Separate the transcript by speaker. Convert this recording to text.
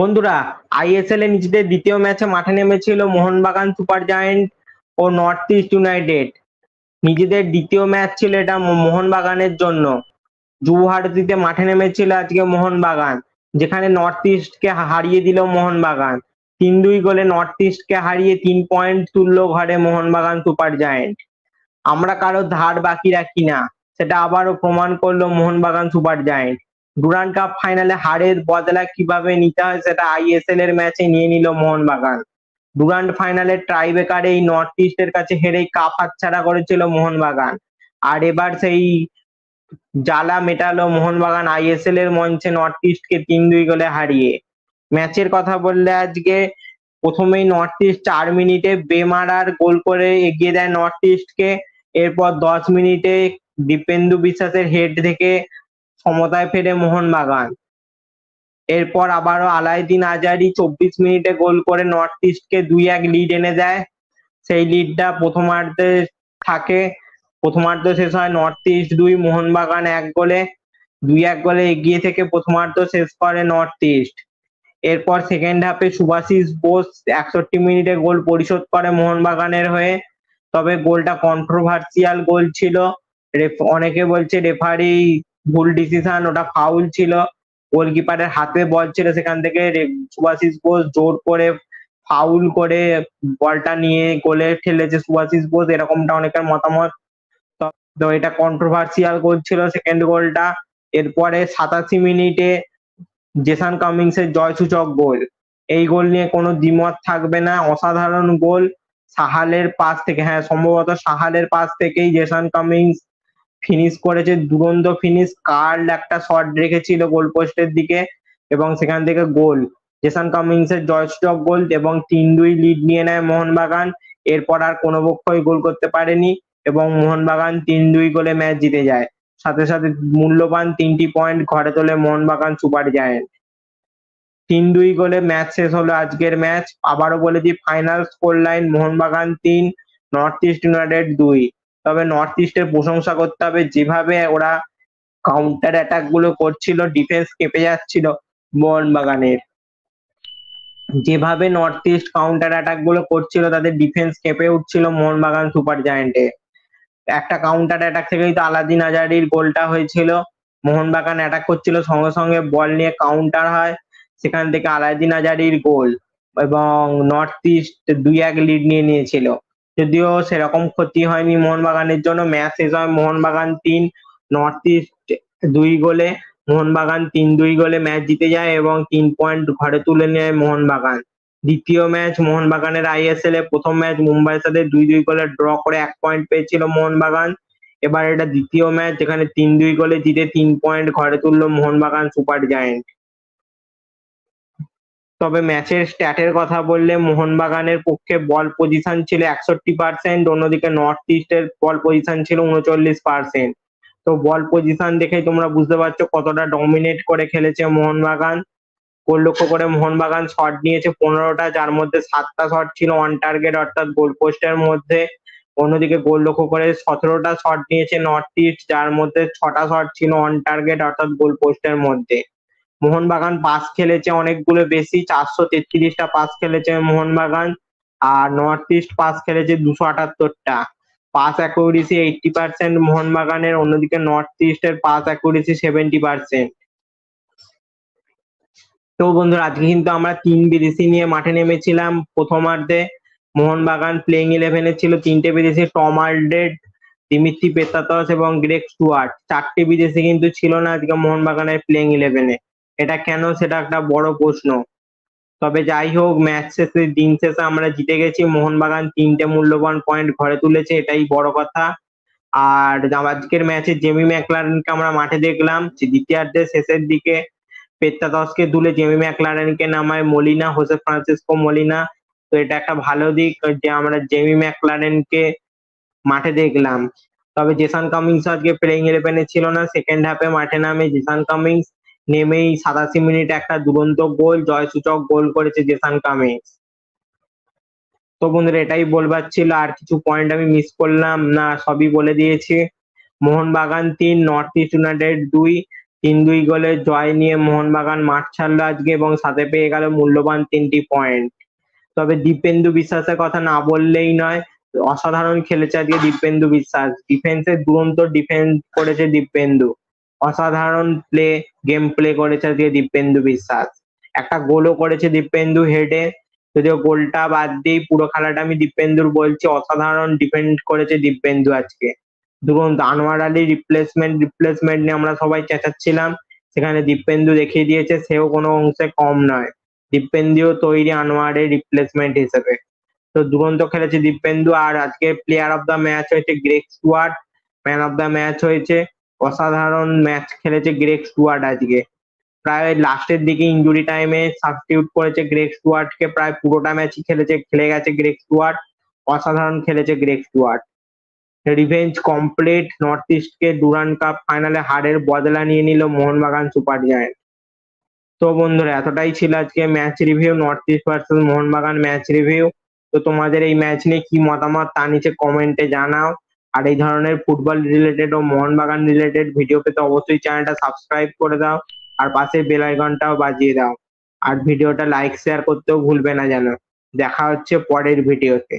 Speaker 1: বন্ধুরা আইএসএল এ নিজেদের দ্বিতীয় ম্যাচে মাঠে নেমেছিল মোহনবাগান সুপার জায়েন্ট ও নর্থ ইস্ট ইউনাইটেড নিজেদের দ্বিতীয় ম্যাচ ছিল এটা মোহনবাগানের জন্য জুহারদিতে মাঠে নেমেছিল আজকে মোহনবাগান যেখানে নর্থ ইস্টকে হারিয়ে দিল মোহনবাগান তিন দুই গোলে নর্থ ইস্টকে হারিয়ে তিন পয়েন্ট তুললো ঘরে মোহনবাগান সুপার জায়েন্ট আমরা কারো ধার বাকি রাখি না সেটা আবারও প্রমাণ করলো Mohun Bagan Super Giant Durand Cup ফাইনালে হারের বদলা কিভাবে নিতে হয় সেটা আইএসএল এর ম্যাচে নিয়ে নিল মোহনবাগান ডুরান্ড ফাইনালে ট্রাইবেকারে এই নর্থ ইস্টের কাছে হেরে কাপ হাতছাড়া করেছিল মোহনবাগান আর এবার সেই জ্বালা মেটালো মোহনবাগান আইএসএল এর মঞ্চে নর্থ ইস্টকে তিন দুই গোলে হারিয়ে ম্যাচের কথা বললে আজকে প্রথমেই নর্থ ইস্ট চার মিনিটে বেমারার গোল করে এগিয়ে দেয় নর্থ ইস্টকে এরপর দশ মিনিটে দীপেন্দু বিশ্বাসের হেড থেকে ক্ষমতায় ফেরে মোহনবাগান এরপর আবারও আলাইদিন আজারি চব্বিশ মিনিটে গোল করে নর্থ ইস্টকে দুই এক লিড এনে দেয় সেই লিডটা প্রথমার্ধে থাকে প্রথমার্ধ শেষ হয় নর্থ ইস্ট দুই মোহনবাগান এক গোলে দুই এক গোলে এগিয়ে থেকে প্রথমার্ধ শেষ করে নর্থ ইস্ট এরপর সেকেন্ড হাফে সুভাশিস বোস একষট্টি মিনিটে গোল পরিশোধ করে মোহনবাগানের হয়ে তবে গোলটা কন্ট্রোভার্সিয়াল গোল ছিল অনেকে বলছে রেফারি ভুল ডিসিশন ওটা ফাউল ছিল গোলকিপারের হাতে বল ছিল সেখান থেকে সুভাষিস বোস জোর করে ফাউল করে বলটা নিয়ে গোলে ঠেলেছে সুভাষিস বোস এরকমটা অনেকের মতামত তো এটা কন্ট্রোভার্সিয়াল গোল ছিল সেকেন্ড গোলটা এরপরে সাতাশি মিনিটে জেসান কামিংস এর জয়সূচক গোল এই গোল নিয়ে কোনো দ্বিমত থাকবে না অসাধারণ গোল সাহালের পাশ থেকে হ্যাঁ সম্ভবত সাহালের পাশ থেকেই জেসান কামিংস ফিনিশ করেছে দুরন্ত ফিনিশ কার্ল একটা শট রেখেছিল গোল পোস্টের দিকে এবং সেখান থেকে গোল জেসান কামিংস এর জয়স্টক গোল এবং তিন দুই লিড নিয়ে নেয় মোহনবাগান এরপর আর কোনো পক্ষই গোল করতে পারেনি এবং মোহনবাগান তিন দুই গোলে ম্যাচ জিতে যায় সাথে সাথে মূল্যবান তিনটি পয়েন্ট ঘরে তোলে মোহনবাগান সুপার জায়েন্ট তিন দুই গোলে ম্যাচ শেষ হলো আজকের ম্যাচ আবারও বলেছি ফাইনাল স্কোর লাইন মোহনবাগান তিন নর্থ ইস্ট ইউনাইটেড দুই তবে নর্থ ইস্টের প্রশংসা করতে হবে যেভাবে ওরা কাউন্টার অ্যাটাক গুলো করছিল ডিফেন্স কেঁপে যাচ্ছিল মোহনবাগানের যেভাবে নর্থ ইস্ট কাউন্টার অ্যাটাক গুলো করছিল তাদের ডিফেন্স কেঁপে উঠছিল মোহনবাগান সুপার জায়ান্টে একটা কাউন্টার অ্যাটাক থেকেই তো আলাদিন আজারির গোলটা হয়েছিল মোহনবাগান অ্যাটাক করছিল সঙ্গে সঙ্গে বল নিয়ে কাউন্টার হয় সেখান থেকে আলাদিন আজারির গোল এবং নর্থ ইস্ট দুই এক লিড নিয়ে নিয়েছিল যদিও সেরকম ক্ষতি হয়নি মোহনবাগানের জন্য ম্যাচ শেষ হয় মোহনবাগান তিন নর্থ ইস্ট দুই গোলে মোহনবাগান তিন দুই গোলে ম্যাচ জিতে যায় এবং তিন পয়েন্ট ঘরে তুলে নেয় মোহনবাগান দ্বিতীয় ম্যাচ মোহনবাগানের আইএসএল এ প্রথম ম্যাচ মুম্বাইয়ের সাথে দুই দুই গোলে ড্র করে এক পয়েন্ট পেয়েছিল মোহনবাগান এবার এটা দ্বিতীয় ম্যাচ যেখানে তিন দুই গোলে জিতে তিন পয়েন্ট ঘরে তুললো মোহনবাগান সুপার জায়েন্ট তবে ম্যাচের স্ট্যাটের কথা বললে মোহনবাগানের পক্ষে বল পজিশন ছিল একষট্টি পার্সেন্ট অন্যদিকে নর্থ ইস্টের বল পজিশন ছিল উনচল্লিশ পার্সেন্ট তো বল পজিশন দেখে তোমরা বুঝতে পারছো কতটা ডমিনেট করে খেলেছে মোহনবাগান গোল লক্ষ্য করে মোহনবাগান শট নিয়েছে পনেরোটা যার মধ্যে সাতটা শট ছিল অন টার্গেট অর্থাৎ গোল পোস্টের মধ্যে অন্যদিকে গোল লক্ষ্য করে সতেরোটা শট নিয়েছে নর্থ ইস্ট যার মধ্যে ছটা শট ছিল অন টার্গেট অর্থাৎ গোল পোস্টের মধ্যে মোহনবাগান পাস খেলেছে অনেকগুলো বেশি চারশো তেত্রিশটা পাস খেলেছে মোহনবাগান আর নর্থ ইস্ট পাস খেলেছে দুশো আটাত্তরটা পাস অ্যাকুরেসি এইটটি পার্সেন্ট মোহনবাগানের অন্যদিকে নর্থ ইস্টের পাস অ্যাকুরেসি সেভেন্টি পার্সেন্ট তো বন্ধুরা আজকে কিন্তু আমরা তিন বিদেশি নিয়ে মাঠে নেমেছিলাম প্রথমার্ধে মোহনবাগান প্লেইং ইলেভেনে ছিল তিনটে বিদেশি টম আলডেড দিমিত্রি পেতাতস এবং গ্রেক স্টুয়ার্ট চারটে বিদেশি কিন্তু ছিল না আজকে মোহনবাগানের প্লেইং ইলেভেনে এটা কেন সেটা একটা বড় প্রশ্ন তবে যাই হোক ম্যাচ শেষে দিন শেষে আমরা জিতে গেছি মোহনবাগান তিনটে মূল্যবান পয়েন্ট ঘরে তুলেছে এটাই বড় কথা আর আজকের ম্যাচে জেমি ম্যাকলারেনকে আমরা মাঠে দেখলাম দ্বিতীয়ার্ধের শেষের দিকে পেত্তাদসকে তুলে জেমি ম্যাকলারেনকে নামায় মলিনা হোসে ফ্রান্সিসকো মলিনা তো এটা একটা ভালো দিক যে আমরা জেমি ম্যাকলারেনকে মাঠে দেখলাম তবে জেসান কামিংস আজকে প্লেইং ইলেভেনে ছিল না সেকেন্ড হাফে মাঠে নামে জেসান কামিংস নেমেই সাতাশি মিনিটে একটা দুরন্ত গোল জয়সূচক গোল করেছে জেসান কামে তো বন্ধুরা এটাই বলবার ছিল আর কিছু পয়েন্ট আমি মিস করলাম না সবই বলে দিয়েছি মোহনবাগান তিন নর্থ ইস্ট ইউনাইটেড দুই তিন দুই গোলে জয় নিয়ে মোহনবাগান মাঠ ছাড়লো আজকে এবং সাথে পেয়ে গেল মূল্যবান তিনটি পয়েন্ট তবে দীপেন্দু বিশ্বাসের কথা না বললেই নয় অসাধারণ খেলেছে আজকে দীপেন্দু বিশ্বাস ডিফেন্সের দুরন্ত ডিফেন্স করেছে দীপেন্দু অসাধারণ প্লে গেম প্লে করেছে আজকে দীপেন্দু বিশ্বাস একটা গোলও করেছে দীপেন্দু হেডে যদিও গোলটা বাদ দিয়ে পুরো খেলাটা আমি দীপেন্দুর বলছি অসাধারণ ডিপেন্ড করেছে দীপেন্দু আজকে দুরন্ত আনোয়ার আলী রিপ্লেসমেন্ট রিপ্লেসমেন্ট নিয়ে আমরা সবাই চেঁচাচ্ছিলাম সেখানে দীপেন্দু দেখিয়ে দিয়েছে সেও কোনো অংশে কম নয় দীপেন্দুও তৈরি আনোয়ারের রিপ্লেসমেন্ট হিসেবে তো দুরন্ত খেলেছে দীপেন্দু আর আজকে প্লেয়ার অফ দ্য ম্যাচ হয়েছে Greg Stewart man of the match হয়েছে অসাধারণ ম্যাচ খেলেছে গ্রেক স্টুয়ার্ট আজকে প্রায় লাস্টের দিকে ইঞ্জুরি টাইমে সাবস্টিউট করেছে স্টুয়ার্ড স্টুয়ার্টকে প্রায় পুরোটা ম্যাচই খেলেছে খেলে গেছে গ্রেক স্টুয়ার্ট অসাধারণ খেলেছে Greg Stewart revenge complete North ইস্টকে ডুরান কাপ ফাইনালে হারের বদলা নিয়ে নিল মোহনবাগান সুপার জায়েন্ট তো বন্ধুরা এতটাই ছিল আজকে match review North East versus Mohun Bagan match review তো তোমাদের এই ম্যাচ নিয়ে কি মতামত তা নিচে কমেন্টে জানাও আর এই ধরনের ফুটবল রিলেটেড ও মোহনবাগান রিলেটেড ভিডিও পেতে অবশ্যই চ্যানেলটা সাবস্ক্রাইব করে দাও আর পাশে বেল আইকনটাও বাজিয়ে দাও আর ভিডিওটা লাইক শেয়ার করতেও ভুলবে না যেন দেখা হচ্ছে পরের ভিডিওতে